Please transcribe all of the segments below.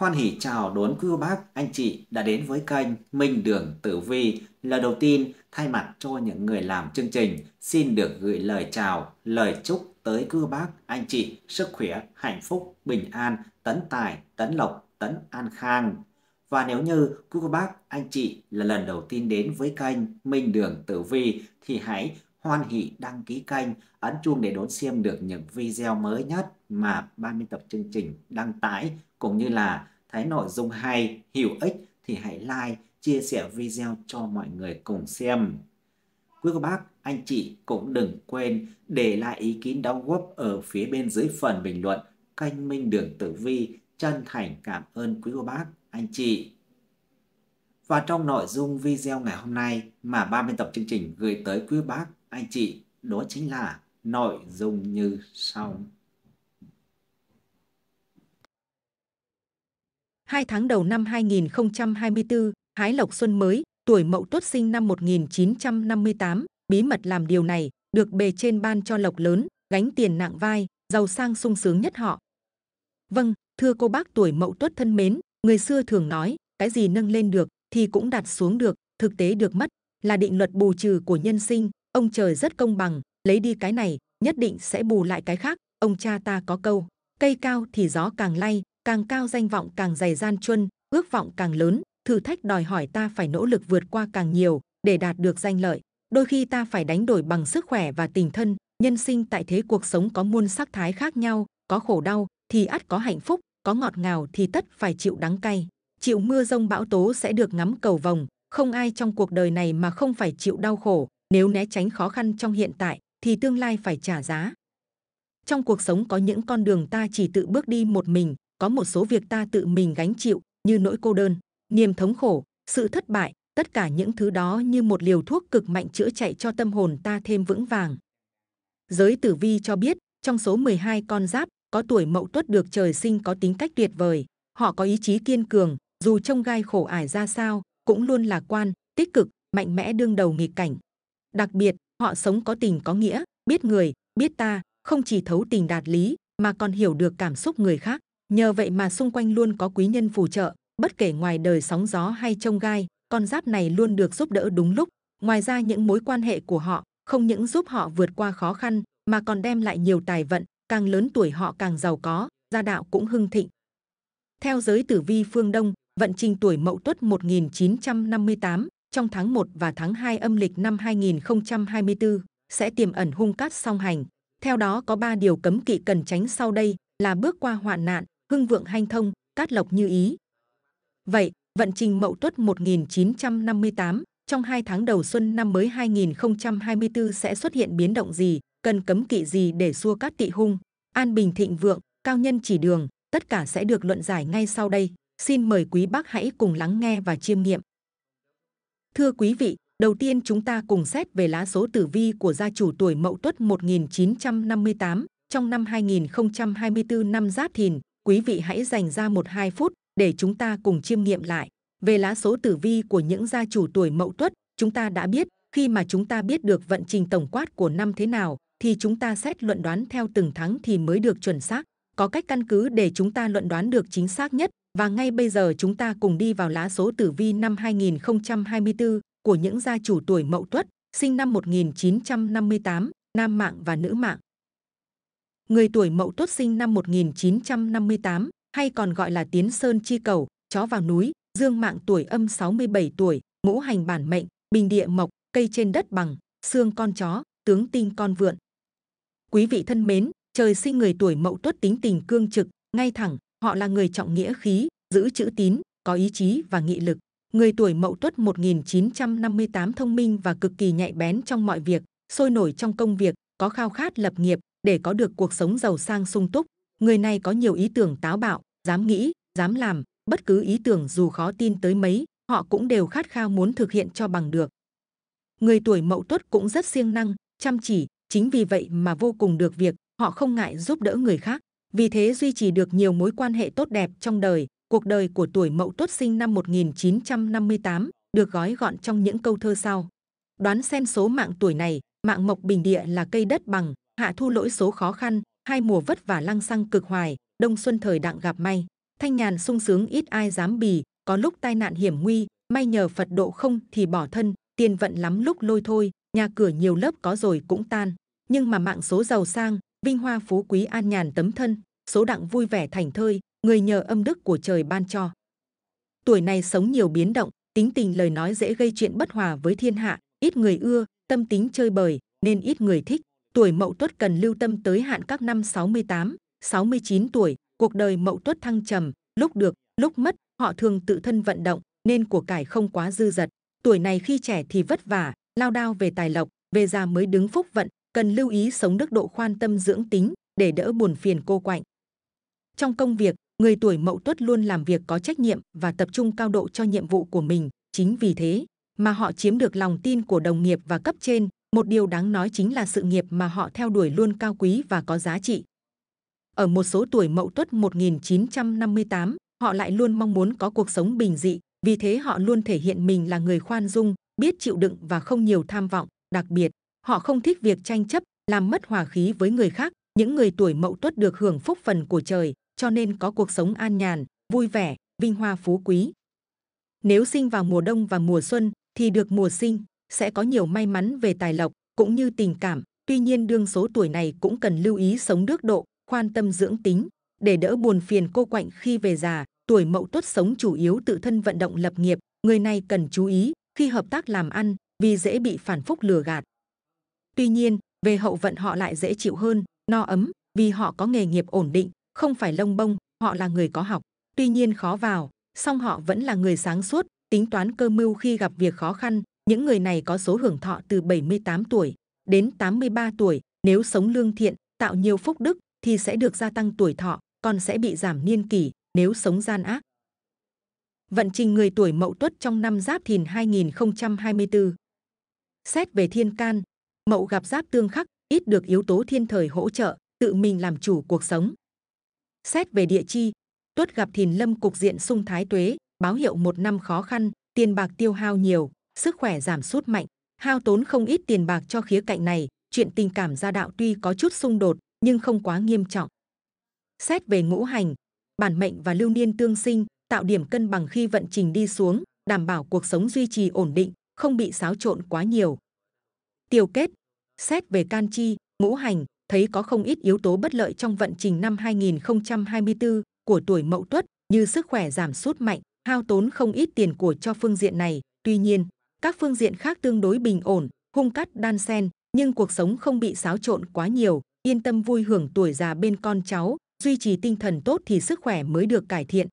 Hoan hỷ chào đón quý bác, anh chị đã đến với kênh Minh Đường Tử Vi. Lời đầu tiên, thay mặt cho những người làm chương trình, xin được gửi lời chào, lời chúc tới quý bác, anh chị, sức khỏe, hạnh phúc, bình an, tấn tài, tấn lộc, tấn an khang. Và nếu như quý bác, anh chị là lần đầu tiên đến với kênh Minh Đường Tử Vi thì hãy hoan hỷ đăng ký kênh, ấn chuông để đón xem được những video mới nhất mà ban biên tập chương trình đăng tải cũng như là thấy nội dung hay, hữu ích thì hãy like, chia sẻ video cho mọi người cùng xem. Quý cô bác, anh chị cũng đừng quên để lại ý kiến đóng góp ở phía bên dưới phần bình luận kênh Minh Đường Tử Vi. Chân thành cảm ơn quý cô bác, anh chị. Và trong nội dung video ngày hôm nay mà ba biên tập chương trình gửi tới quý bác, anh chị, đó chính là nội dung như sau. Hai tháng đầu năm 2024, Hái Lộc Xuân mới, tuổi mậu tuất sinh năm 1958, bí mật làm điều này, được bề trên ban cho lộc lớn, gánh tiền nặng vai, giàu sang sung sướng nhất họ. Vâng, thưa cô bác tuổi mậu tuất thân mến, người xưa thường nói, cái gì nâng lên được thì cũng đặt xuống được, thực tế được mất, là định luật bù trừ của nhân sinh, ông trời rất công bằng, lấy đi cái này, nhất định sẽ bù lại cái khác, ông cha ta có câu, cây cao thì gió càng lay, càng cao danh vọng càng dày gian truân, ước vọng càng lớn, thử thách đòi hỏi ta phải nỗ lực vượt qua càng nhiều để đạt được danh lợi. Đôi khi ta phải đánh đổi bằng sức khỏe và tình thân. Nhân sinh tại thế cuộc sống có muôn sắc thái khác nhau, có khổ đau thì ắt có hạnh phúc, có ngọt ngào thì tất phải chịu đắng cay. Chịu mưa rông bão tố sẽ được ngắm cầu vồng. Không ai trong cuộc đời này mà không phải chịu đau khổ. Nếu né tránh khó khăn trong hiện tại, thì tương lai phải trả giá. Trong cuộc sống có những con đường ta chỉ tự bước đi một mình, có một số việc ta tự mình gánh chịu như nỗi cô đơn niềm thống khổ sự thất bại tất cả những thứ đó như một liều thuốc cực mạnh chữa chạy cho tâm hồn ta thêm vững vàng giới tử vi cho biết trong số 12 con giáp có tuổi mậu tuất được trời sinh có tính cách tuyệt vời họ có ý chí kiên cường dù trông gai khổ ải ra sao cũng luôn lạc quan tích cực mạnh mẽ đương đầu nghịch cảnh đặc biệt họ sống có tình có nghĩa biết người biết ta không chỉ thấu tình đạt lý mà còn hiểu được cảm xúc người khác Nhờ vậy mà xung quanh luôn có quý nhân phù trợ, bất kể ngoài đời sóng gió hay trông gai, con giáp này luôn được giúp đỡ đúng lúc. Ngoài ra những mối quan hệ của họ không những giúp họ vượt qua khó khăn mà còn đem lại nhiều tài vận, càng lớn tuổi họ càng giàu có, gia đạo cũng hưng thịnh. Theo giới tử vi phương Đông, vận trình tuổi Mậu Tuất 1958 trong tháng 1 và tháng 2 âm lịch năm 2024 sẽ tiềm ẩn hung cát song hành. Theo đó có 3 điều cấm kỵ cần tránh sau đây là bước qua hoạn nạn, hưng vượng hanh thông, cát lộc như ý. Vậy, vận trình Mậu Tuất 1958 trong hai tháng đầu xuân năm mới 2024 sẽ xuất hiện biến động gì, cần cấm kỵ gì để xua cát tị hung, an bình thịnh vượng, cao nhân chỉ đường, tất cả sẽ được luận giải ngay sau đây. Xin mời quý bác hãy cùng lắng nghe và chiêm nghiệm. Thưa quý vị, đầu tiên chúng ta cùng xét về lá số tử vi của gia chủ tuổi Mậu Tuất 1958 trong năm 2024 năm Giáp Thìn, quý vị hãy dành ra một hai phút để chúng ta cùng chiêm nghiệm lại. Về lá số tử vi của những gia chủ tuổi mậu tuất, chúng ta đã biết, khi mà chúng ta biết được vận trình tổng quát của năm thế nào, thì chúng ta xét luận đoán theo từng tháng thì mới được chuẩn xác. Có cách căn cứ để chúng ta luận đoán được chính xác nhất. Và ngay bây giờ chúng ta cùng đi vào lá số tử vi năm 2024 của những gia chủ tuổi mậu tuất, sinh năm 1958, nam mạng và nữ mạng người tuổi mậu tuất sinh năm 1958, hay còn gọi là tiến sơn chi cầu, chó vào núi, dương mạng tuổi âm 67 tuổi, ngũ hành bản mệnh, bình địa mộc, cây trên đất bằng, xương con chó, tướng tinh con vượn. Quý vị thân mến, trời sinh người tuổi mậu tuất tính tình cương trực, ngay thẳng, họ là người trọng nghĩa khí, giữ chữ tín, có ý chí và nghị lực. Người tuổi mậu tuất 1958 thông minh và cực kỳ nhạy bén trong mọi việc, sôi nổi trong công việc, có khao khát lập nghiệp, để có được cuộc sống giàu sang sung túc người này có nhiều ý tưởng táo bạo dám nghĩ dám làm bất cứ ý tưởng dù khó tin tới mấy họ cũng đều khát khao muốn thực hiện cho bằng được người tuổi mậu tuất cũng rất siêng năng chăm chỉ chính vì vậy mà vô cùng được việc họ không ngại giúp đỡ người khác vì thế duy trì được nhiều mối quan hệ tốt đẹp trong đời cuộc đời của tuổi mậu tuất sinh năm 1958 được gói gọn trong những câu thơ sau đoán xem số mạng tuổi này mạng mộc bình địa là cây đất bằng hạ thu lỗi số khó khăn hai mùa vất vả lăng xăng cực hoài đông xuân thời đặng gặp may thanh nhàn sung sướng ít ai dám bì có lúc tai nạn hiểm nguy may nhờ phật độ không thì bỏ thân tiền vận lắm lúc lôi thôi nhà cửa nhiều lớp có rồi cũng tan nhưng mà mạng số giàu sang vinh hoa phú quý an nhàn tấm thân số đặng vui vẻ thành thơi người nhờ âm đức của trời ban cho tuổi này sống nhiều biến động tính tình lời nói dễ gây chuyện bất hòa với thiên hạ ít người ưa tâm tính chơi bời nên ít người thích Tuổi mậu tuất cần lưu tâm tới hạn các năm 68, 69 tuổi, cuộc đời mậu tuất thăng trầm, lúc được, lúc mất, họ thường tự thân vận động nên của cải không quá dư dật. Tuổi này khi trẻ thì vất vả, lao đao về tài lộc, về già mới đứng phúc vận, cần lưu ý sống đức độ khoan tâm dưỡng tính để đỡ buồn phiền cô quạnh. Trong công việc, người tuổi mậu tuất luôn làm việc có trách nhiệm và tập trung cao độ cho nhiệm vụ của mình. Chính vì thế mà họ chiếm được lòng tin của đồng nghiệp và cấp trên, một điều đáng nói chính là sự nghiệp mà họ theo đuổi luôn cao quý và có giá trị. Ở một số tuổi mậu tuất 1958, họ lại luôn mong muốn có cuộc sống bình dị, vì thế họ luôn thể hiện mình là người khoan dung, biết chịu đựng và không nhiều tham vọng. Đặc biệt, họ không thích việc tranh chấp, làm mất hòa khí với người khác. Những người tuổi mậu tuất được hưởng phúc phần của trời, cho nên có cuộc sống an nhàn, vui vẻ, vinh hoa phú quý. Nếu sinh vào mùa đông và mùa xuân thì được mùa sinh, sẽ có nhiều may mắn về tài lộc cũng như tình cảm. Tuy nhiên đương số tuổi này cũng cần lưu ý sống đức độ, khoan tâm dưỡng tính để đỡ buồn phiền cô quạnh khi về già. Tuổi mậu tuất sống chủ yếu tự thân vận động lập nghiệp, người này cần chú ý khi hợp tác làm ăn vì dễ bị phản phúc lừa gạt. Tuy nhiên, về hậu vận họ lại dễ chịu hơn, no ấm vì họ có nghề nghiệp ổn định, không phải lông bông, họ là người có học. Tuy nhiên khó vào, song họ vẫn là người sáng suốt, tính toán cơ mưu khi gặp việc khó khăn, những người này có số hưởng thọ từ 78 tuổi đến 83 tuổi. Nếu sống lương thiện, tạo nhiều phúc đức thì sẽ được gia tăng tuổi thọ, còn sẽ bị giảm niên kỷ nếu sống gian ác. Vận trình người tuổi mậu tuất trong năm giáp thìn 2024. Xét về thiên can, mậu gặp giáp tương khắc, ít được yếu tố thiên thời hỗ trợ, tự mình làm chủ cuộc sống. Xét về địa chi, tuất gặp thìn lâm cục diện sung thái tuế, báo hiệu một năm khó khăn, tiền bạc tiêu hao nhiều, sức khỏe giảm sút mạnh, hao tốn không ít tiền bạc cho khía cạnh này. Chuyện tình cảm gia đạo tuy có chút xung đột nhưng không quá nghiêm trọng. Xét về ngũ hành, bản mệnh và lưu niên tương sinh tạo điểm cân bằng khi vận trình đi xuống, đảm bảo cuộc sống duy trì ổn định, không bị xáo trộn quá nhiều. tiểu kết, xét về can chi, ngũ hành, thấy có không ít yếu tố bất lợi trong vận trình năm 2024 của tuổi Mậu Tuất như sức khỏe giảm sút mạnh, hao tốn không ít tiền của cho phương diện này. Tuy nhiên, các phương diện khác tương đối bình ổn, hung cắt đan sen, nhưng cuộc sống không bị xáo trộn quá nhiều, yên tâm vui hưởng tuổi già bên con cháu, duy trì tinh thần tốt thì sức khỏe mới được cải thiện.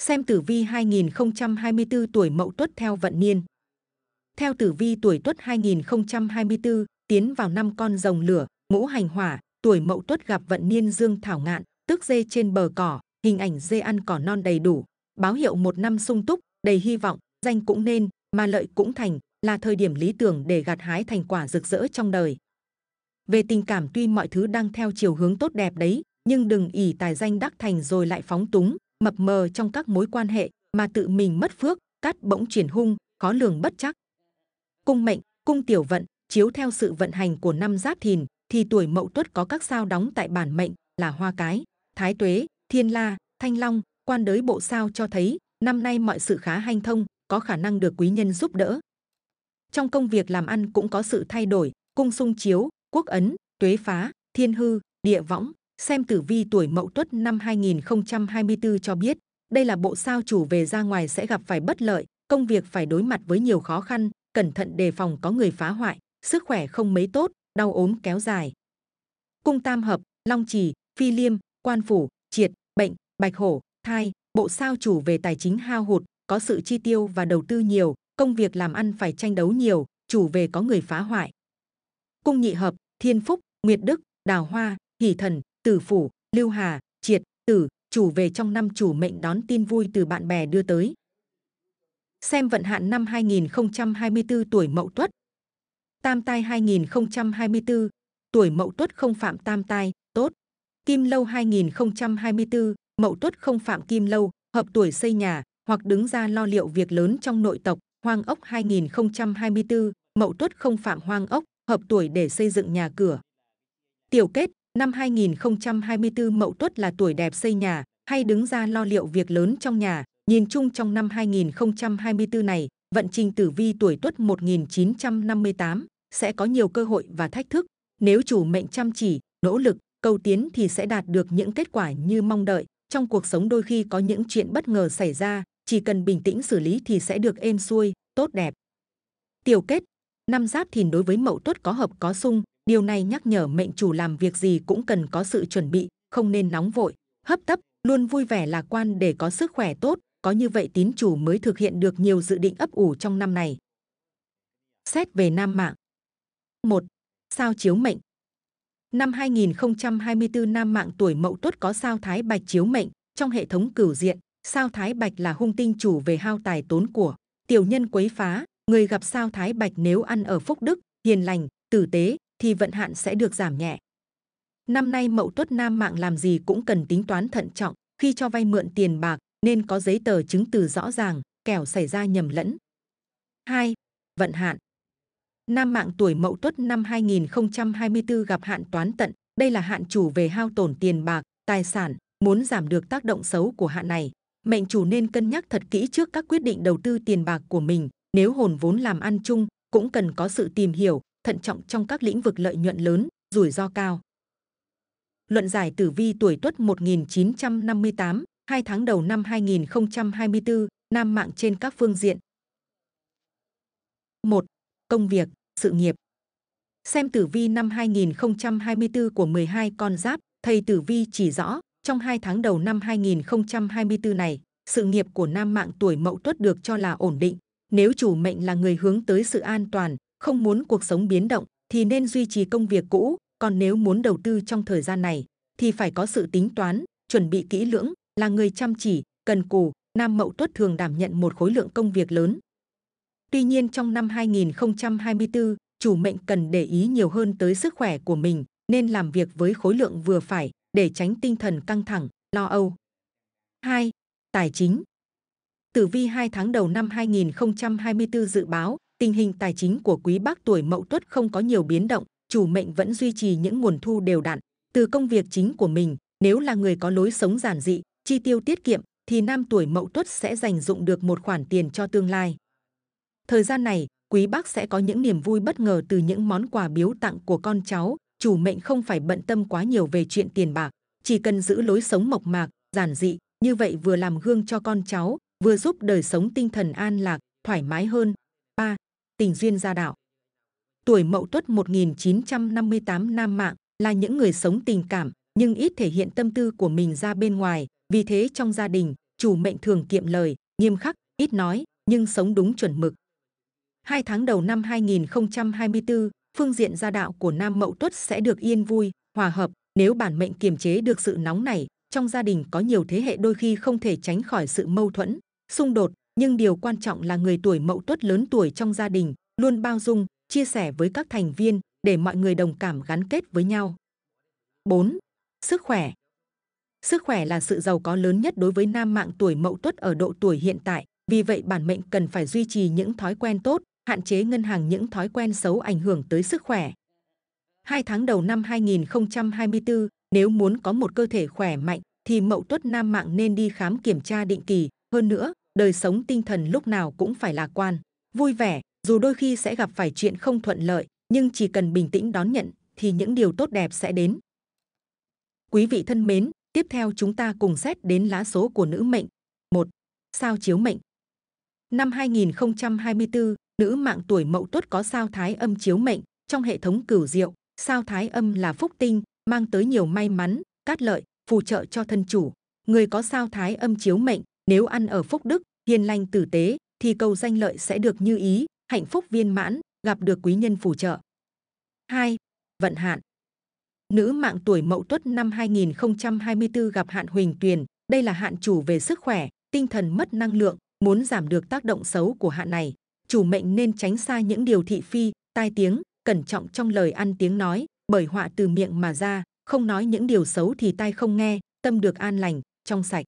Xem tử vi 2024 tuổi Mậu Tuất theo vận niên. Theo tử vi tuổi Tuất 2024, tiến vào năm con rồng lửa, ngũ hành hỏa, tuổi Mậu Tuất gặp vận niên Dương Thảo Ngạn, tức dê trên bờ cỏ, hình ảnh dê ăn cỏ non đầy đủ, báo hiệu một năm sung túc, đầy hy vọng, danh cũng nên, mà lợi cũng thành là thời điểm lý tưởng để gặt hái thành quả rực rỡ trong đời về tình cảm tuy mọi thứ đang theo chiều hướng tốt đẹp đấy nhưng đừng ỉ tài danh đắc thành rồi lại phóng túng mập mờ trong các mối quan hệ mà tự mình mất phước cát bỗng chuyển hung khó lường bất chắc cung mệnh cung tiểu vận chiếu theo sự vận hành của năm giáp thìn thì tuổi mậu tuất có các sao đóng tại bản mệnh là hoa cái thái tuế thiên la thanh long quan đới bộ sao cho thấy năm nay mọi sự khá hanh thông có khả năng được quý nhân giúp đỡ. Trong công việc làm ăn cũng có sự thay đổi, cung sung chiếu, quốc ấn, tuế phá, thiên hư, địa võng, xem tử vi tuổi mậu tuất năm 2024 cho biết, đây là bộ sao chủ về ra ngoài sẽ gặp phải bất lợi, công việc phải đối mặt với nhiều khó khăn, cẩn thận đề phòng có người phá hoại, sức khỏe không mấy tốt, đau ốm kéo dài. Cung tam hợp, long trì, phi liêm, quan phủ, triệt, bệnh, bạch hổ, thai, bộ sao chủ về tài chính hao hụt, có sự chi tiêu và đầu tư nhiều, công việc làm ăn phải tranh đấu nhiều, chủ về có người phá hoại. Cung nhị hợp, thiên phúc, nguyệt đức, đào hoa, hỷ thần, tử phủ, lưu hà, triệt, tử, chủ về trong năm chủ mệnh đón tin vui từ bạn bè đưa tới. Xem vận hạn năm 2024 tuổi mậu tuất. Tam tai 2024, tuổi mậu tuất không phạm tam tai, tốt. Kim lâu 2024, mậu tuất không phạm kim lâu, hợp tuổi xây nhà, hoặc đứng ra lo liệu việc lớn trong nội tộc. Hoang ốc 2024, Mậu Tuất không phạm hoang ốc, hợp tuổi để xây dựng nhà cửa. Tiểu kết, năm 2024 Mậu Tuất là tuổi đẹp xây nhà, hay đứng ra lo liệu việc lớn trong nhà. Nhìn chung trong năm 2024 này, vận trình tử vi tuổi Tuất 1958 sẽ có nhiều cơ hội và thách thức. Nếu chủ mệnh chăm chỉ, nỗ lực, cầu tiến thì sẽ đạt được những kết quả như mong đợi. Trong cuộc sống đôi khi có những chuyện bất ngờ xảy ra, chỉ cần bình tĩnh xử lý thì sẽ được êm xuôi, tốt đẹp. Tiểu kết, năm giáp thìn đối với mậu tuất có hợp có xung điều này nhắc nhở mệnh chủ làm việc gì cũng cần có sự chuẩn bị, không nên nóng vội, hấp tấp, luôn vui vẻ lạc quan để có sức khỏe tốt, có như vậy tín chủ mới thực hiện được nhiều dự định ấp ủ trong năm này. Xét về nam mạng. 1. Sao chiếu mệnh. Năm 2024 nam mạng tuổi Mậu Tuất có sao Thái Bạch chiếu mệnh trong hệ thống cửu diện, sao thái bạch là hung tinh chủ về hao tài tốn của tiểu nhân quấy phá người gặp sao thái bạch nếu ăn ở phúc đức hiền lành tử tế thì vận hạn sẽ được giảm nhẹ năm nay mậu tuất nam mạng làm gì cũng cần tính toán thận trọng khi cho vay mượn tiền bạc nên có giấy tờ chứng từ rõ ràng kẻo xảy ra nhầm lẫn 2. vận hạn nam mạng tuổi mậu tuất năm 2024 gặp hạn toán tận đây là hạn chủ về hao tổn tiền bạc tài sản muốn giảm được tác động xấu của hạn này mệnh chủ nên cân nhắc thật kỹ trước các quyết định đầu tư tiền bạc của mình. Nếu hồn vốn làm ăn chung, cũng cần có sự tìm hiểu, thận trọng trong các lĩnh vực lợi nhuận lớn, rủi ro cao. Luận giải tử vi tuổi Tuất 1958, hai tháng đầu năm 2024, nam mạng trên các phương diện. 1. Công việc, sự nghiệp. Xem tử vi năm 2024 của 12 con giáp, thầy tử vi chỉ rõ trong hai tháng đầu năm 2024 này, sự nghiệp của nam mạng tuổi mậu tuất được cho là ổn định. Nếu chủ mệnh là người hướng tới sự an toàn, không muốn cuộc sống biến động, thì nên duy trì công việc cũ. Còn nếu muốn đầu tư trong thời gian này, thì phải có sự tính toán, chuẩn bị kỹ lưỡng, là người chăm chỉ, cần cù. Nam Mậu Tuất thường đảm nhận một khối lượng công việc lớn. Tuy nhiên trong năm 2024, chủ mệnh cần để ý nhiều hơn tới sức khỏe của mình, nên làm việc với khối lượng vừa phải, để tránh tinh thần căng thẳng, lo âu. 2. Tài chính Tử vi 2 tháng đầu năm 2024 dự báo, tình hình tài chính của quý bác tuổi mậu tuất không có nhiều biến động, chủ mệnh vẫn duy trì những nguồn thu đều đặn. Từ công việc chính của mình, nếu là người có lối sống giản dị, chi tiêu tiết kiệm, thì nam tuổi mậu tuất sẽ dành dụng được một khoản tiền cho tương lai. Thời gian này, quý bác sẽ có những niềm vui bất ngờ từ những món quà biếu tặng của con cháu, chủ mệnh không phải bận tâm quá nhiều về chuyện tiền bạc chỉ cần giữ lối sống mộc mạc giản dị như vậy vừa làm gương cho con cháu vừa giúp đời sống tinh thần an lạc thoải mái hơn 3. tình duyên gia đạo tuổi mậu tuất 1958 nam mạng là những người sống tình cảm nhưng ít thể hiện tâm tư của mình ra bên ngoài vì thế trong gia đình chủ mệnh thường kiệm lời nghiêm khắc ít nói nhưng sống đúng chuẩn mực hai tháng đầu năm 2024 phương diện gia đạo của nam mậu tuất sẽ được yên vui hòa hợp nếu bản mệnh kiềm chế được sự nóng này trong gia đình có nhiều thế hệ đôi khi không thể tránh khỏi sự mâu thuẫn xung đột nhưng điều quan trọng là người tuổi mậu tuất lớn tuổi trong gia đình luôn bao dung chia sẻ với các thành viên để mọi người đồng cảm gắn kết với nhau 4. sức khỏe sức khỏe là sự giàu có lớn nhất đối với nam mạng tuổi mậu tuất ở độ tuổi hiện tại vì vậy bản mệnh cần phải duy trì những thói quen tốt hạn chế ngân hàng những thói quen xấu ảnh hưởng tới sức khỏe. Hai tháng đầu năm 2024, nếu muốn có một cơ thể khỏe mạnh thì mậu tuất nam mạng nên đi khám kiểm tra định kỳ. Hơn nữa, đời sống tinh thần lúc nào cũng phải lạc quan, vui vẻ, dù đôi khi sẽ gặp phải chuyện không thuận lợi, nhưng chỉ cần bình tĩnh đón nhận thì những điều tốt đẹp sẽ đến. Quý vị thân mến, tiếp theo chúng ta cùng xét đến lá số của nữ mệnh. 1. Sao chiếu mệnh Năm 2024, nữ mạng tuổi mậu tuất có sao thái âm chiếu mệnh trong hệ thống cửu diệu sao thái âm là phúc tinh mang tới nhiều may mắn cát lợi phù trợ cho thân chủ người có sao thái âm chiếu mệnh nếu ăn ở phúc đức hiền lành tử tế thì cầu danh lợi sẽ được như ý hạnh phúc viên mãn gặp được quý nhân phù trợ 2. vận hạn nữ mạng tuổi mậu tuất năm 2024 gặp hạn huỳnh tuyền đây là hạn chủ về sức khỏe tinh thần mất năng lượng muốn giảm được tác động xấu của hạn này chủ mệnh nên tránh xa những điều thị phi, tai tiếng, cẩn trọng trong lời ăn tiếng nói, bởi họa từ miệng mà ra, không nói những điều xấu thì tai không nghe, tâm được an lành, trong sạch.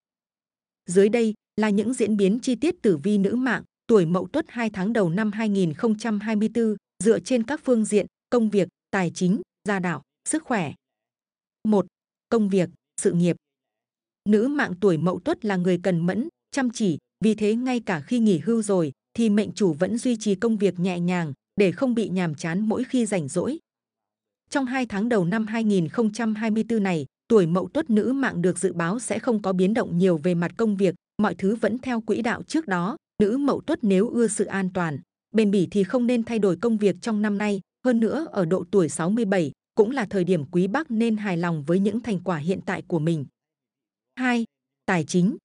Dưới đây là những diễn biến chi tiết tử vi nữ mạng tuổi Mậu Tuất 2 tháng đầu năm 2024 dựa trên các phương diện công việc, tài chính, gia đạo, sức khỏe. 1. Công việc, sự nghiệp. Nữ mạng tuổi Mậu Tuất là người cần mẫn, chăm chỉ, vì thế ngay cả khi nghỉ hưu rồi, thì mệnh chủ vẫn duy trì công việc nhẹ nhàng để không bị nhàm chán mỗi khi rảnh rỗi. Trong hai tháng đầu năm 2024 này, tuổi mậu tuất nữ mạng được dự báo sẽ không có biến động nhiều về mặt công việc, mọi thứ vẫn theo quỹ đạo trước đó. Nữ mậu tuất nếu ưa sự an toàn, bền bỉ thì không nên thay đổi công việc trong năm nay. Hơn nữa, ở độ tuổi 67 cũng là thời điểm quý bác nên hài lòng với những thành quả hiện tại của mình. 2. Tài chính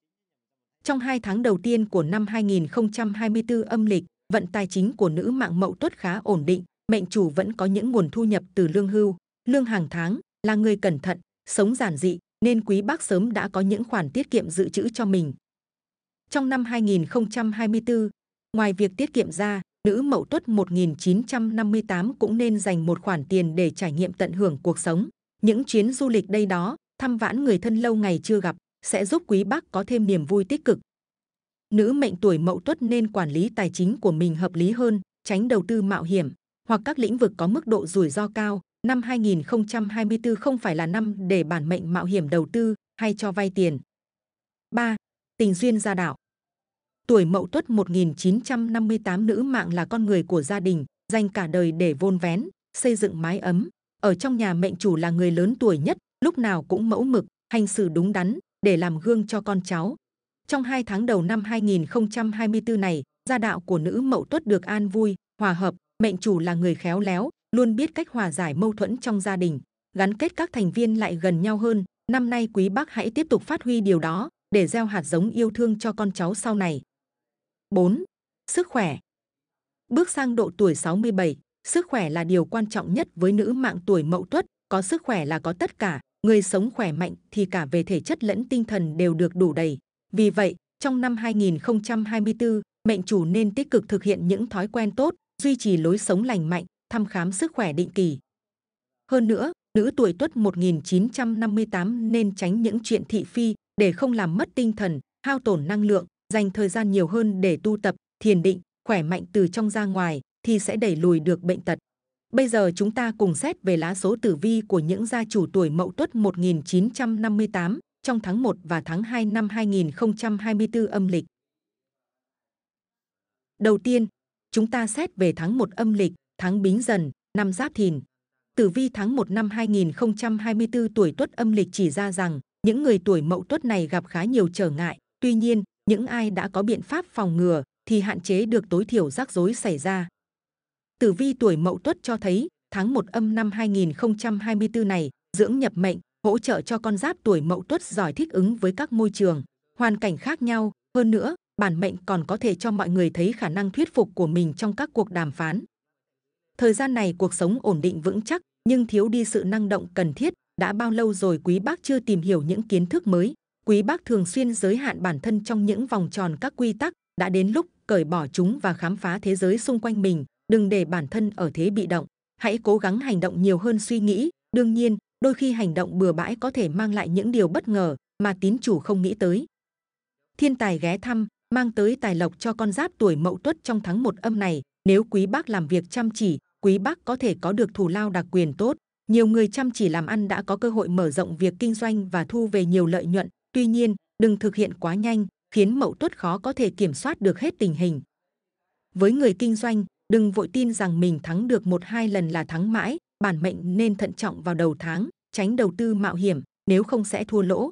trong 2 tháng đầu tiên của năm 2024 âm lịch, vận tài chính của nữ mạng mậu tuất khá ổn định, mệnh chủ vẫn có những nguồn thu nhập từ lương hưu, lương hàng tháng, là người cẩn thận, sống giản dị, nên quý bác sớm đã có những khoản tiết kiệm dự trữ cho mình. Trong năm 2024, ngoài việc tiết kiệm ra, nữ mậu tuất 1958 cũng nên dành một khoản tiền để trải nghiệm tận hưởng cuộc sống, những chuyến du lịch đây đó, thăm vãn người thân lâu ngày chưa gặp, sẽ giúp quý bác có thêm niềm vui tích cực. Nữ mệnh tuổi mậu tuất nên quản lý tài chính của mình hợp lý hơn, tránh đầu tư mạo hiểm hoặc các lĩnh vực có mức độ rủi ro cao. Năm 2024 không phải là năm để bản mệnh mạo hiểm đầu tư hay cho vay tiền. 3. Tình duyên gia đạo Tuổi mậu tuất 1958 nữ mạng là con người của gia đình, dành cả đời để vôn vén, xây dựng mái ấm. Ở trong nhà mệnh chủ là người lớn tuổi nhất, lúc nào cũng mẫu mực, hành xử đúng đắn, để làm gương cho con cháu. Trong hai tháng đầu năm 2024 này, gia đạo của nữ mậu tuất được an vui, hòa hợp, mệnh chủ là người khéo léo, luôn biết cách hòa giải mâu thuẫn trong gia đình, gắn kết các thành viên lại gần nhau hơn. Năm nay quý bác hãy tiếp tục phát huy điều đó để gieo hạt giống yêu thương cho con cháu sau này. 4. Sức khỏe Bước sang độ tuổi 67, sức khỏe là điều quan trọng nhất với nữ mạng tuổi mậu tuất, có sức khỏe là có tất cả, người sống khỏe mạnh thì cả về thể chất lẫn tinh thần đều được đủ đầy. Vì vậy, trong năm 2024, mệnh chủ nên tích cực thực hiện những thói quen tốt, duy trì lối sống lành mạnh, thăm khám sức khỏe định kỳ. Hơn nữa, nữ tuổi Tuất 1958 nên tránh những chuyện thị phi để không làm mất tinh thần, hao tổn năng lượng, dành thời gian nhiều hơn để tu tập, thiền định, khỏe mạnh từ trong ra ngoài thì sẽ đẩy lùi được bệnh tật. Bây giờ chúng ta cùng xét về lá số tử vi của những gia chủ tuổi Mậu Tuất 1958 trong tháng 1 và tháng 2 năm 2024 âm lịch. Đầu tiên, chúng ta xét về tháng 1 âm lịch, tháng Bính Dần, năm Giáp Thìn. Tử vi tháng 1 năm 2024 tuổi Tuất âm lịch chỉ ra rằng những người tuổi Mậu Tuất này gặp khá nhiều trở ngại, tuy nhiên, những ai đã có biện pháp phòng ngừa thì hạn chế được tối thiểu rắc rối xảy ra. Tử vi tuổi Mậu Tuất cho thấy, tháng 1 âm năm 2024 này, dưỡng nhập mệnh, hỗ trợ cho con giáp tuổi Mậu Tuất giỏi thích ứng với các môi trường, hoàn cảnh khác nhau, hơn nữa, bản mệnh còn có thể cho mọi người thấy khả năng thuyết phục của mình trong các cuộc đàm phán. Thời gian này cuộc sống ổn định vững chắc, nhưng thiếu đi sự năng động cần thiết, đã bao lâu rồi quý bác chưa tìm hiểu những kiến thức mới. Quý bác thường xuyên giới hạn bản thân trong những vòng tròn các quy tắc, đã đến lúc cởi bỏ chúng và khám phá thế giới xung quanh mình, đừng để bản thân ở thế bị động hãy cố gắng hành động nhiều hơn suy nghĩ đương nhiên đôi khi hành động bừa bãi có thể mang lại những điều bất ngờ mà tín chủ không nghĩ tới thiên tài ghé thăm mang tới tài lộc cho con giáp tuổi mậu tuất trong tháng 1 âm này nếu quý bác làm việc chăm chỉ quý bác có thể có được thù lao đặc quyền tốt nhiều người chăm chỉ làm ăn đã có cơ hội mở rộng việc kinh doanh và thu về nhiều lợi nhuận tuy nhiên đừng thực hiện quá nhanh khiến mậu tuất khó có thể kiểm soát được hết tình hình với người kinh doanh Đừng vội tin rằng mình thắng được một hai lần là thắng mãi, bản mệnh nên thận trọng vào đầu tháng, tránh đầu tư mạo hiểm, nếu không sẽ thua lỗ.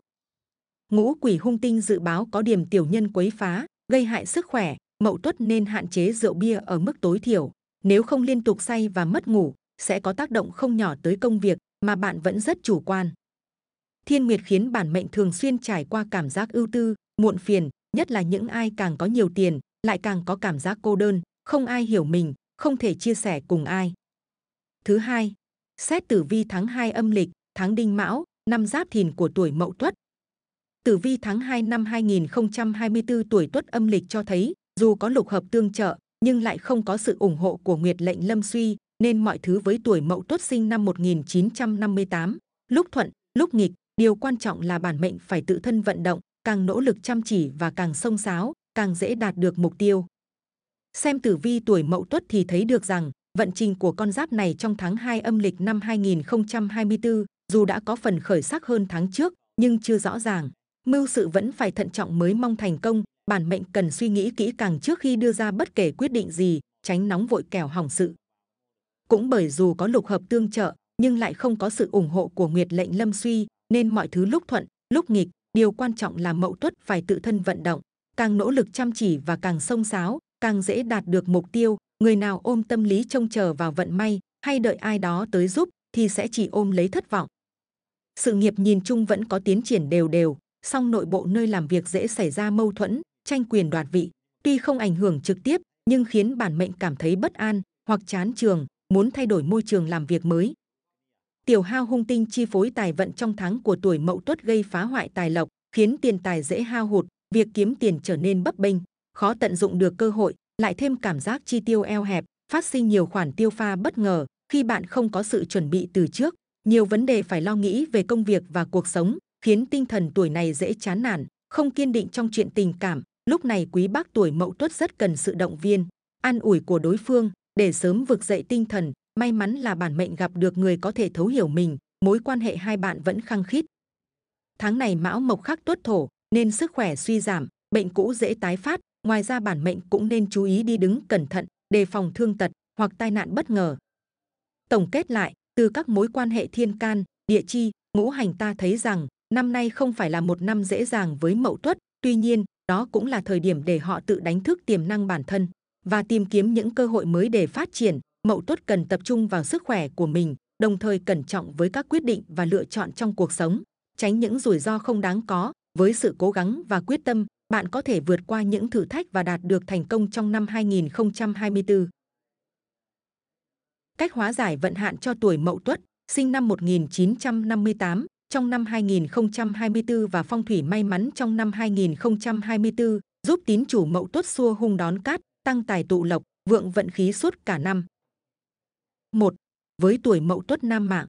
Ngũ quỷ hung tinh dự báo có điểm tiểu nhân quấy phá, gây hại sức khỏe, mậu tuất nên hạn chế rượu bia ở mức tối thiểu. Nếu không liên tục say và mất ngủ, sẽ có tác động không nhỏ tới công việc mà bạn vẫn rất chủ quan. Thiên Nguyệt khiến bản mệnh thường xuyên trải qua cảm giác ưu tư, muộn phiền, nhất là những ai càng có nhiều tiền, lại càng có cảm giác cô đơn, không ai hiểu mình, không thể chia sẻ cùng ai. Thứ hai, xét tử vi tháng 2 âm lịch, tháng đinh mão, năm giáp thìn của tuổi mậu tuất. Tử vi tháng 2 năm 2024 tuổi tuất âm lịch cho thấy, dù có lục hợp tương trợ, nhưng lại không có sự ủng hộ của Nguyệt lệnh Lâm Suy, nên mọi thứ với tuổi mậu tuất sinh năm 1958, lúc thuận, lúc nghịch, điều quan trọng là bản mệnh phải tự thân vận động, càng nỗ lực chăm chỉ và càng sông sáo, càng dễ đạt được mục tiêu. Xem tử vi tuổi mậu tuất thì thấy được rằng vận trình của con giáp này trong tháng 2 âm lịch năm 2024 dù đã có phần khởi sắc hơn tháng trước nhưng chưa rõ ràng. Mưu sự vẫn phải thận trọng mới mong thành công, bản mệnh cần suy nghĩ kỹ càng trước khi đưa ra bất kể quyết định gì, tránh nóng vội kẻo hỏng sự. Cũng bởi dù có lục hợp tương trợ nhưng lại không có sự ủng hộ của Nguyệt lệnh Lâm Suy nên mọi thứ lúc thuận, lúc nghịch, điều quan trọng là mậu tuất phải tự thân vận động. Càng nỗ lực chăm chỉ và càng sông sáo, càng dễ đạt được mục tiêu người nào ôm tâm lý trông chờ vào vận may hay đợi ai đó tới giúp thì sẽ chỉ ôm lấy thất vọng sự nghiệp nhìn chung vẫn có tiến triển đều đều song nội bộ nơi làm việc dễ xảy ra mâu thuẫn tranh quyền đoạt vị tuy không ảnh hưởng trực tiếp nhưng khiến bản mệnh cảm thấy bất an hoặc chán trường muốn thay đổi môi trường làm việc mới tiểu hao hung tinh chi phối tài vận trong tháng của tuổi mậu tuất gây phá hoại tài lộc khiến tiền tài dễ hao hụt việc kiếm tiền trở nên bấp bênh khó tận dụng được cơ hội, lại thêm cảm giác chi tiêu eo hẹp, phát sinh nhiều khoản tiêu pha bất ngờ khi bạn không có sự chuẩn bị từ trước. Nhiều vấn đề phải lo nghĩ về công việc và cuộc sống, khiến tinh thần tuổi này dễ chán nản, không kiên định trong chuyện tình cảm. Lúc này quý bác tuổi mậu tuất rất cần sự động viên, an ủi của đối phương để sớm vực dậy tinh thần. May mắn là bản mệnh gặp được người có thể thấu hiểu mình, mối quan hệ hai bạn vẫn khăng khít. Tháng này mão mộc khắc tuất thổ nên sức khỏe suy giảm, bệnh cũ dễ tái phát, Ngoài ra bản mệnh cũng nên chú ý đi đứng cẩn thận, đề phòng thương tật hoặc tai nạn bất ngờ. Tổng kết lại, từ các mối quan hệ thiên can, địa chi, ngũ hành ta thấy rằng năm nay không phải là một năm dễ dàng với mậu tuất, tuy nhiên đó cũng là thời điểm để họ tự đánh thức tiềm năng bản thân và tìm kiếm những cơ hội mới để phát triển. Mậu tuất cần tập trung vào sức khỏe của mình, đồng thời cẩn trọng với các quyết định và lựa chọn trong cuộc sống, tránh những rủi ro không đáng có. Với sự cố gắng và quyết tâm, bạn có thể vượt qua những thử thách và đạt được thành công trong năm 2024. Cách hóa giải vận hạn cho tuổi Mậu Tuất, sinh năm 1958, trong năm 2024 và phong thủy may mắn trong năm 2024, giúp tín chủ Mậu Tuất xua hung đón cát, tăng tài tụ lộc, vượng vận khí suốt cả năm. 1. Với tuổi Mậu Tuất nam mạng.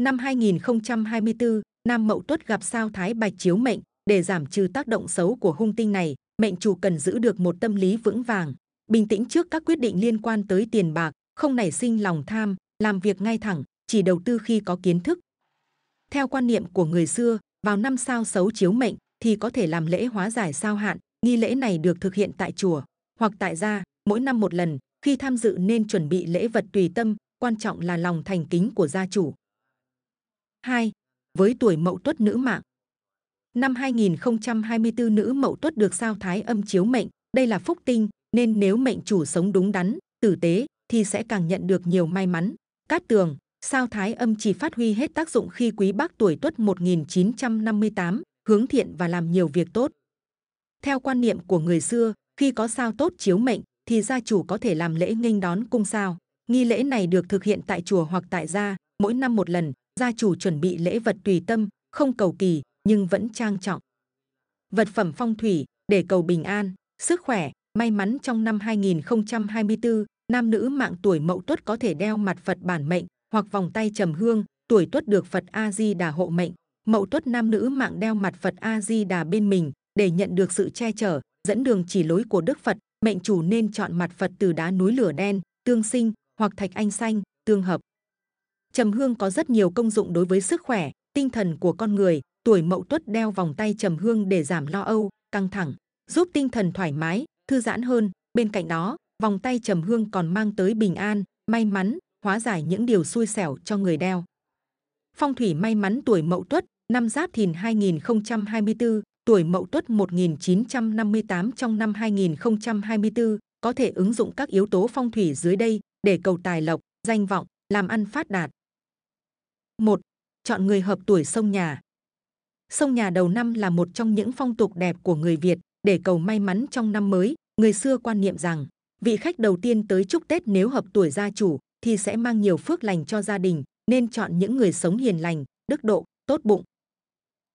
Năm 2024, nam Mậu Tuất gặp sao Thái Bạch chiếu mệnh, để giảm trừ tác động xấu của hung tinh này, mệnh chủ cần giữ được một tâm lý vững vàng, bình tĩnh trước các quyết định liên quan tới tiền bạc, không nảy sinh lòng tham, làm việc ngay thẳng, chỉ đầu tư khi có kiến thức. Theo quan niệm của người xưa, vào năm sao xấu chiếu mệnh thì có thể làm lễ hóa giải sao hạn, nghi lễ này được thực hiện tại chùa hoặc tại gia, mỗi năm một lần, khi tham dự nên chuẩn bị lễ vật tùy tâm, quan trọng là lòng thành kính của gia chủ. 2. Với tuổi mậu tuất nữ mạng, Năm 2024 nữ mậu tuất được sao thái âm chiếu mệnh, đây là phúc tinh, nên nếu mệnh chủ sống đúng đắn, tử tế thì sẽ càng nhận được nhiều may mắn. Cát tường, sao thái âm chỉ phát huy hết tác dụng khi quý bác tuổi tuất 1958, hướng thiện và làm nhiều việc tốt. Theo quan niệm của người xưa, khi có sao tốt chiếu mệnh thì gia chủ có thể làm lễ nghênh đón cung sao. Nghi lễ này được thực hiện tại chùa hoặc tại gia, mỗi năm một lần, gia chủ chuẩn bị lễ vật tùy tâm, không cầu kỳ, nhưng vẫn trang trọng. Vật phẩm phong thủy để cầu bình an, sức khỏe, may mắn trong năm 2024, nam nữ mạng tuổi mậu tuất có thể đeo mặt Phật bản mệnh hoặc vòng tay trầm hương, tuổi tuất được Phật A Di Đà hộ mệnh. Mậu tuất nam nữ mạng đeo mặt Phật A Di Đà bên mình để nhận được sự che chở, dẫn đường chỉ lối của Đức Phật. Mệnh chủ nên chọn mặt Phật từ đá núi lửa đen, tương sinh hoặc thạch anh xanh, tương hợp. Trầm hương có rất nhiều công dụng đối với sức khỏe, tinh thần của con người, tuổi mậu tuất đeo vòng tay trầm hương để giảm lo âu căng thẳng giúp tinh thần thoải mái thư giãn hơn bên cạnh đó vòng tay trầm hương còn mang tới bình an may mắn hóa giải những điều xui xẻo cho người đeo phong thủy may mắn tuổi mậu tuất năm giáp thìn 2024 tuổi mậu tuất 1958 trong năm 2024 có thể ứng dụng các yếu tố phong thủy dưới đây để cầu tài lộc danh vọng làm ăn phát đạt 1. Chọn người hợp tuổi sông nhà sông nhà đầu năm là một trong những phong tục đẹp của người Việt. Để cầu may mắn trong năm mới, người xưa quan niệm rằng vị khách đầu tiên tới chúc Tết nếu hợp tuổi gia chủ thì sẽ mang nhiều phước lành cho gia đình, nên chọn những người sống hiền lành, đức độ, tốt bụng.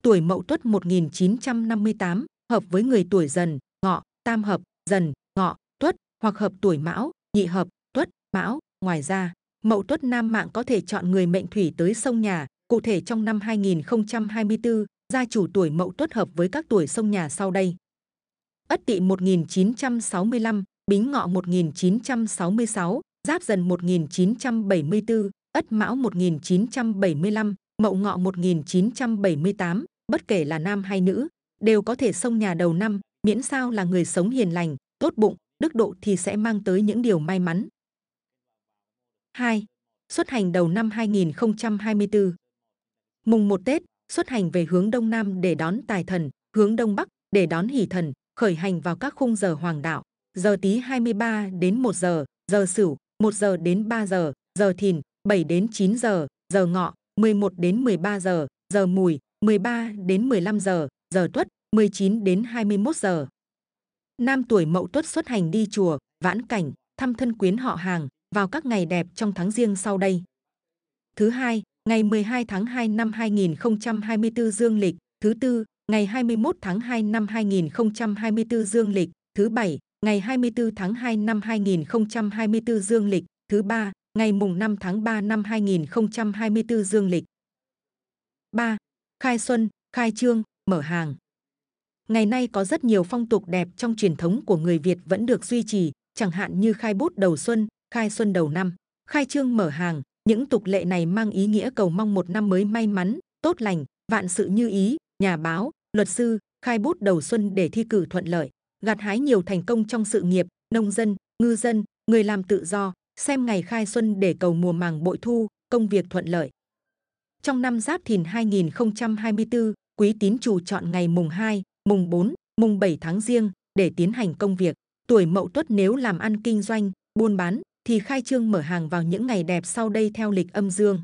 Tuổi Mậu Tuất 1958 hợp với người tuổi Dần, Ngọ, Tam hợp, Dần, Ngọ, Tuất hoặc hợp tuổi Mão, Nhị hợp, Tuất, Mão. Ngoài ra, Mậu Tuất Nam mạng có thể chọn người mệnh thủy tới sông nhà. Cụ thể trong năm 2024, gia chủ tuổi mậu tuất hợp với các tuổi sông nhà sau đây. Ất Tỵ 1965, Bính Ngọ 1966, Giáp Dần 1974, Ất Mão 1975, Mậu Ngọ 1978, bất kể là nam hay nữ, đều có thể sông nhà đầu năm, miễn sao là người sống hiền lành, tốt bụng, đức độ thì sẽ mang tới những điều may mắn. 2. Xuất hành đầu năm 2024 Mùng 1 Tết, xuất hành về hướng đông nam để đón tài thần, hướng đông bắc để đón hỷ thần, khởi hành vào các khung giờ hoàng đạo, giờ tí 23 đến 1 giờ, giờ sửu 1 giờ đến 3 giờ, giờ thìn 7 đến 9 giờ, giờ ngọ 11 đến 13 giờ, giờ mùi 13 đến 15 giờ, giờ tuất 19 đến 21 giờ. Nam tuổi mậu tuất xuất hành đi chùa, vãn cảnh, thăm thân quyến họ hàng vào các ngày đẹp trong tháng riêng sau đây. Thứ hai, ngày 12 tháng 2 năm 2024 dương lịch, thứ tư, ngày 21 tháng 2 năm 2024 dương lịch, thứ bảy, ngày 24 tháng 2 năm 2024 dương lịch, thứ ba, ngày mùng 5 tháng 3 năm 2024 dương lịch. 3. Khai xuân, khai trương, mở hàng. Ngày nay có rất nhiều phong tục đẹp trong truyền thống của người Việt vẫn được duy trì, chẳng hạn như khai bút đầu xuân, khai xuân đầu năm, khai trương mở hàng, những tục lệ này mang ý nghĩa cầu mong một năm mới may mắn, tốt lành, vạn sự như ý, nhà báo, luật sư, khai bút đầu xuân để thi cử thuận lợi, gặt hái nhiều thành công trong sự nghiệp, nông dân, ngư dân, người làm tự do, xem ngày khai xuân để cầu mùa màng bội thu, công việc thuận lợi. Trong năm Giáp Thìn 2024, Quý Tín chủ chọn ngày mùng 2, mùng 4, mùng 7 tháng riêng để tiến hành công việc. Tuổi Mậu Tuất nếu làm ăn kinh doanh, buôn bán, thì khai trương mở hàng vào những ngày đẹp sau đây theo lịch âm dương.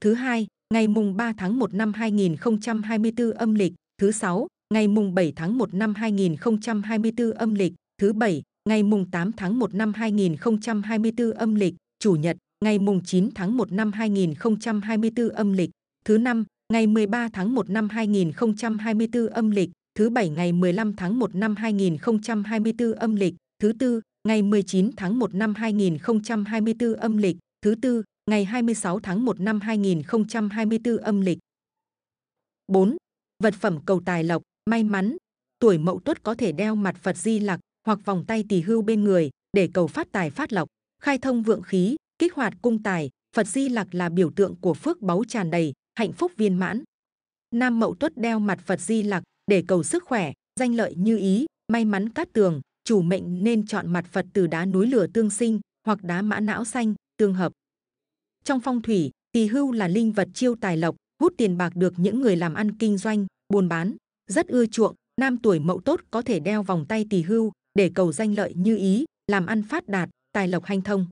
Thứ hai, ngày mùng 3 tháng 1 năm 2024 âm lịch, thứ sáu, ngày mùng 7 tháng 1 năm 2024 âm lịch, thứ bảy, ngày mùng 8 tháng 1 năm 2024 âm lịch, chủ nhật, ngày mùng 9 tháng 1 năm 2024 âm lịch, thứ năm, ngày 13 tháng 1 năm 2024 âm lịch, thứ bảy ngày 15 tháng 1 năm 2024 âm lịch, thứ tư, ngày 19 tháng 1 năm 2024 âm lịch, thứ tư, ngày 26 tháng 1 năm 2024 âm lịch. 4. Vật phẩm cầu tài lộc, may mắn, tuổi mậu tuất có thể đeo mặt Phật Di Lặc hoặc vòng tay tỳ hưu bên người để cầu phát tài phát lộc, khai thông vượng khí, kích hoạt cung tài, Phật Di Lặc là biểu tượng của phước báu tràn đầy, hạnh phúc viên mãn. Nam Mậu Tuất đeo mặt Phật Di Lặc để cầu sức khỏe, danh lợi như ý, may mắn cát tường, chủ mệnh nên chọn mặt Phật từ đá núi lửa tương sinh hoặc đá mã não xanh tương hợp. Trong phong thủy, tỳ hưu là linh vật chiêu tài lộc, hút tiền bạc được những người làm ăn kinh doanh, buôn bán, rất ưa chuộng. Nam tuổi mậu tốt có thể đeo vòng tay tỳ hưu để cầu danh lợi như ý, làm ăn phát đạt, tài lộc hanh thông.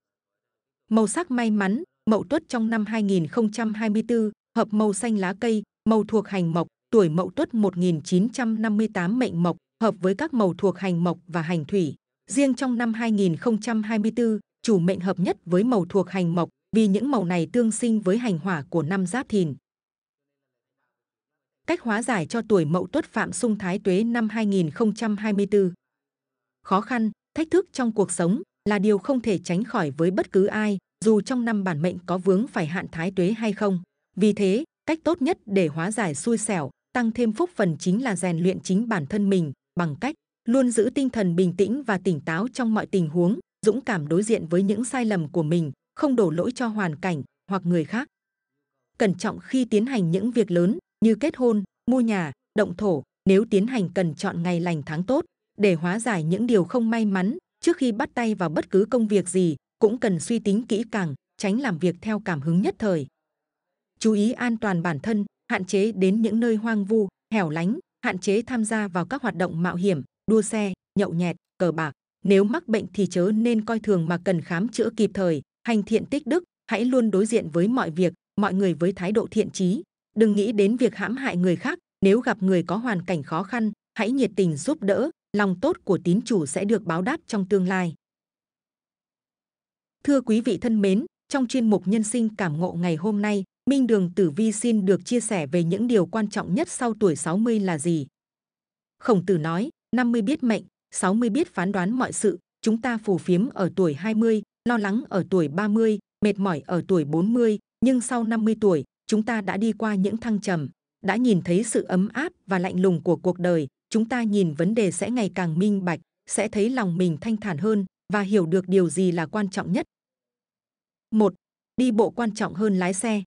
Màu sắc may mắn, mậu tuất trong năm 2024, hợp màu xanh lá cây, màu thuộc hành mộc, tuổi mậu tuất 1958 mệnh mộc, hợp với các màu thuộc hành mộc và hành thủy. Riêng trong năm 2024, chủ mệnh hợp nhất với màu thuộc hành mộc vì những màu này tương sinh với hành hỏa của năm giáp thìn. Cách hóa giải cho tuổi mậu tuất phạm sung thái tuế năm 2024 Khó khăn, thách thức trong cuộc sống là điều không thể tránh khỏi với bất cứ ai, dù trong năm bản mệnh có vướng phải hạn thái tuế hay không. Vì thế, cách tốt nhất để hóa giải xui xẻo, tăng thêm phúc phần chính là rèn luyện chính bản thân mình, bằng cách luôn giữ tinh thần bình tĩnh và tỉnh táo trong mọi tình huống, dũng cảm đối diện với những sai lầm của mình, không đổ lỗi cho hoàn cảnh hoặc người khác. Cẩn trọng khi tiến hành những việc lớn như kết hôn, mua nhà, động thổ, nếu tiến hành cần chọn ngày lành tháng tốt để hóa giải những điều không may mắn trước khi bắt tay vào bất cứ công việc gì cũng cần suy tính kỹ càng, tránh làm việc theo cảm hứng nhất thời. Chú ý an toàn bản thân, hạn chế đến những nơi hoang vu, hẻo lánh, hạn chế tham gia vào các hoạt động mạo hiểm, đua xe, nhậu nhẹt, cờ bạc. Nếu mắc bệnh thì chớ nên coi thường mà cần khám chữa kịp thời, hành thiện tích đức, hãy luôn đối diện với mọi việc, mọi người với thái độ thiện trí. Đừng nghĩ đến việc hãm hại người khác, nếu gặp người có hoàn cảnh khó khăn, hãy nhiệt tình giúp đỡ, lòng tốt của tín chủ sẽ được báo đáp trong tương lai. Thưa quý vị thân mến, trong chuyên mục Nhân sinh cảm ngộ ngày hôm nay, Minh Đường Tử Vi xin được chia sẻ về những điều quan trọng nhất sau tuổi 60 là gì? Khổng tử nói, 50 biết mệnh, 60 biết phán đoán mọi sự, chúng ta phù phiếm ở tuổi 20, lo lắng ở tuổi 30, mệt mỏi ở tuổi 40, nhưng sau 50 tuổi, chúng ta đã đi qua những thăng trầm, đã nhìn thấy sự ấm áp và lạnh lùng của cuộc đời, chúng ta nhìn vấn đề sẽ ngày càng minh bạch, sẽ thấy lòng mình thanh thản hơn và hiểu được điều gì là quan trọng nhất. 1. Đi bộ quan trọng hơn lái xe.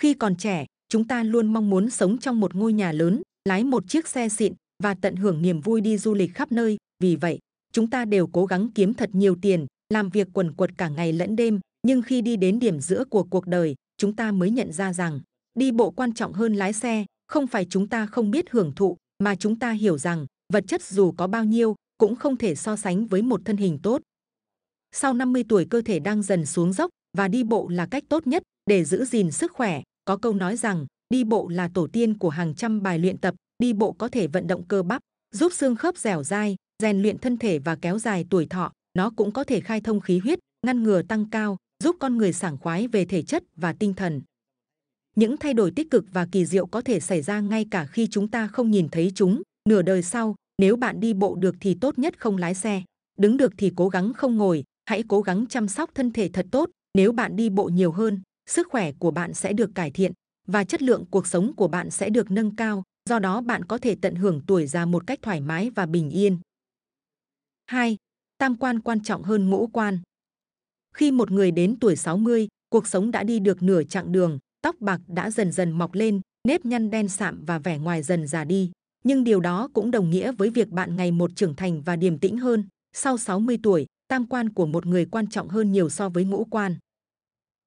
Khi còn trẻ, chúng ta luôn mong muốn sống trong một ngôi nhà lớn, lái một chiếc xe xịn và tận hưởng niềm vui đi du lịch khắp nơi. Vì vậy, chúng ta đều cố gắng kiếm thật nhiều tiền, làm việc quần quật cả ngày lẫn đêm. Nhưng khi đi đến điểm giữa của cuộc đời, chúng ta mới nhận ra rằng đi bộ quan trọng hơn lái xe. Không phải chúng ta không biết hưởng thụ, mà chúng ta hiểu rằng vật chất dù có bao nhiêu cũng không thể so sánh với một thân hình tốt. Sau 50 tuổi cơ thể đang dần xuống dốc và đi bộ là cách tốt nhất để giữ gìn sức khỏe có câu nói rằng đi bộ là tổ tiên của hàng trăm bài luyện tập đi bộ có thể vận động cơ bắp giúp xương khớp dẻo dai rèn luyện thân thể và kéo dài tuổi thọ nó cũng có thể khai thông khí huyết ngăn ngừa tăng cao giúp con người sảng khoái về thể chất và tinh thần những thay đổi tích cực và kỳ diệu có thể xảy ra ngay cả khi chúng ta không nhìn thấy chúng nửa đời sau nếu bạn đi bộ được thì tốt nhất không lái xe đứng được thì cố gắng không ngồi hãy cố gắng chăm sóc thân thể thật tốt nếu bạn đi bộ nhiều hơn sức khỏe của bạn sẽ được cải thiện và chất lượng cuộc sống của bạn sẽ được nâng cao, do đó bạn có thể tận hưởng tuổi già một cách thoải mái và bình yên. 2. Tam quan quan trọng hơn ngũ quan. Khi một người đến tuổi 60, cuộc sống đã đi được nửa chặng đường, tóc bạc đã dần dần mọc lên, nếp nhăn đen sạm và vẻ ngoài dần già đi. Nhưng điều đó cũng đồng nghĩa với việc bạn ngày một trưởng thành và điềm tĩnh hơn. Sau 60 tuổi, tam quan của một người quan trọng hơn nhiều so với ngũ quan.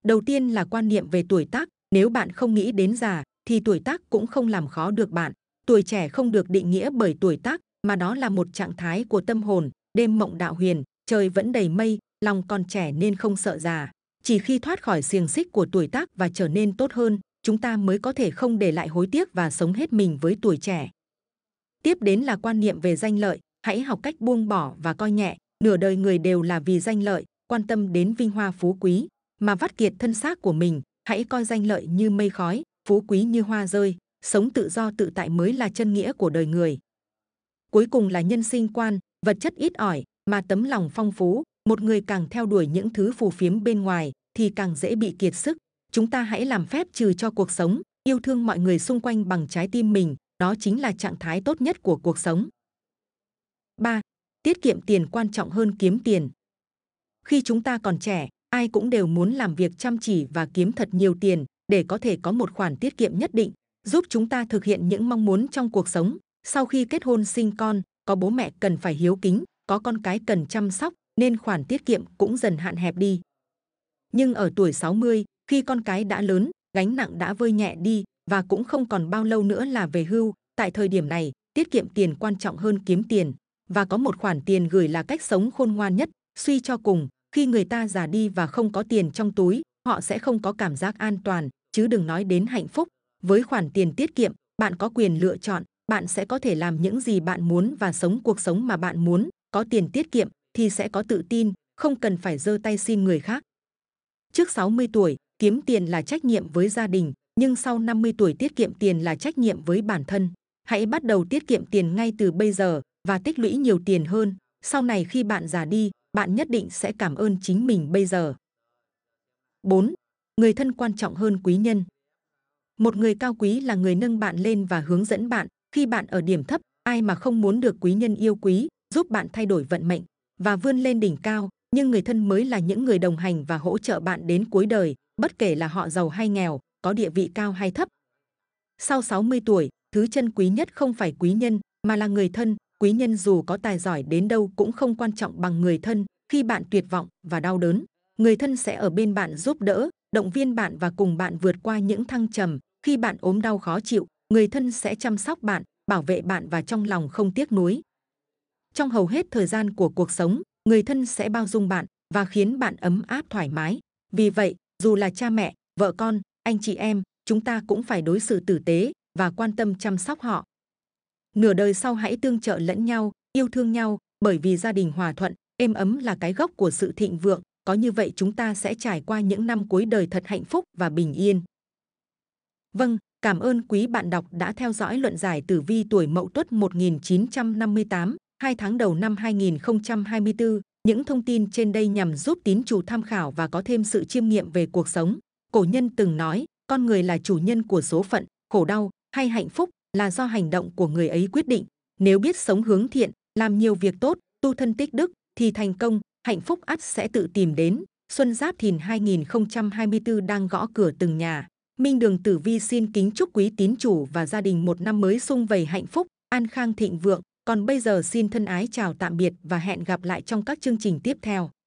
Đầu tiên là quan niệm về tuổi tác, nếu bạn không nghĩ đến già thì tuổi tác cũng không làm khó được bạn. Tuổi trẻ không được định nghĩa bởi tuổi tác mà đó là một trạng thái của tâm hồn, đêm mộng đạo huyền, trời vẫn đầy mây, lòng còn trẻ nên không sợ già. Chỉ khi thoát khỏi xiềng xích của tuổi tác và trở nên tốt hơn, chúng ta mới có thể không để lại hối tiếc và sống hết mình với tuổi trẻ. Tiếp đến là quan niệm về danh lợi, hãy học cách buông bỏ và coi nhẹ, nửa đời người đều là vì danh lợi, quan tâm đến vinh hoa phú quý, mà vắt kiệt thân xác của mình hãy coi danh lợi như mây khói phú quý như hoa rơi sống tự do tự tại mới là chân nghĩa của đời người cuối cùng là nhân sinh quan vật chất ít ỏi mà tấm lòng phong phú một người càng theo đuổi những thứ phù phiếm bên ngoài thì càng dễ bị kiệt sức chúng ta hãy làm phép trừ cho cuộc sống yêu thương mọi người xung quanh bằng trái tim mình đó chính là trạng thái tốt nhất của cuộc sống 3. tiết kiệm tiền quan trọng hơn kiếm tiền khi chúng ta còn trẻ ai cũng đều muốn làm việc chăm chỉ và kiếm thật nhiều tiền để có thể có một khoản tiết kiệm nhất định giúp chúng ta thực hiện những mong muốn trong cuộc sống sau khi kết hôn sinh con có bố mẹ cần phải hiếu kính có con cái cần chăm sóc nên khoản tiết kiệm cũng dần hạn hẹp đi nhưng ở tuổi 60, khi con cái đã lớn gánh nặng đã vơi nhẹ đi và cũng không còn bao lâu nữa là về hưu tại thời điểm này tiết kiệm tiền quan trọng hơn kiếm tiền và có một khoản tiền gửi là cách sống khôn ngoan nhất suy cho cùng khi người ta già đi và không có tiền trong túi họ sẽ không có cảm giác an toàn chứ đừng nói đến hạnh phúc với khoản tiền tiết kiệm bạn có quyền lựa chọn bạn sẽ có thể làm những gì bạn muốn và sống cuộc sống mà bạn muốn có tiền tiết kiệm thì sẽ có tự tin không cần phải giơ tay xin người khác trước 60 tuổi kiếm tiền là trách nhiệm với gia đình nhưng sau 50 tuổi tiết kiệm tiền là trách nhiệm với bản thân hãy bắt đầu tiết kiệm tiền ngay từ bây giờ và tích lũy nhiều tiền hơn sau này khi bạn già đi bạn nhất định sẽ cảm ơn chính mình bây giờ. 4. Người thân quan trọng hơn quý nhân. Một người cao quý là người nâng bạn lên và hướng dẫn bạn. Khi bạn ở điểm thấp, ai mà không muốn được quý nhân yêu quý, giúp bạn thay đổi vận mệnh và vươn lên đỉnh cao. Nhưng người thân mới là những người đồng hành và hỗ trợ bạn đến cuối đời, bất kể là họ giàu hay nghèo, có địa vị cao hay thấp. Sau 60 tuổi, thứ chân quý nhất không phải quý nhân mà là người thân, quý nhân dù có tài giỏi đến đâu cũng không quan trọng bằng người thân khi bạn tuyệt vọng và đau đớn người thân sẽ ở bên bạn giúp đỡ động viên bạn và cùng bạn vượt qua những thăng trầm khi bạn ốm đau khó chịu người thân sẽ chăm sóc bạn bảo vệ bạn và trong lòng không tiếc nuối trong hầu hết thời gian của cuộc sống người thân sẽ bao dung bạn và khiến bạn ấm áp thoải mái vì vậy dù là cha mẹ vợ con anh chị em chúng ta cũng phải đối xử tử tế và quan tâm chăm sóc họ nửa đời sau hãy tương trợ lẫn nhau, yêu thương nhau, bởi vì gia đình hòa thuận, êm ấm là cái gốc của sự thịnh vượng. Có như vậy chúng ta sẽ trải qua những năm cuối đời thật hạnh phúc và bình yên. Vâng, cảm ơn quý bạn đọc đã theo dõi luận giải tử vi tuổi Mậu Tuất 1958, hai tháng đầu năm 2024. Những thông tin trên đây nhằm giúp tín chủ tham khảo và có thêm sự chiêm nghiệm về cuộc sống. Cổ nhân từng nói, con người là chủ nhân của số phận, khổ đau hay hạnh phúc là do hành động của người ấy quyết định. Nếu biết sống hướng thiện, làm nhiều việc tốt, tu thân tích đức, thì thành công, hạnh phúc ắt sẽ tự tìm đến. Xuân Giáp Thìn 2024 đang gõ cửa từng nhà. Minh Đường Tử Vi xin kính chúc quý tín chủ và gia đình một năm mới sung vầy hạnh phúc, an khang thịnh vượng. Còn bây giờ xin thân ái chào tạm biệt và hẹn gặp lại trong các chương trình tiếp theo.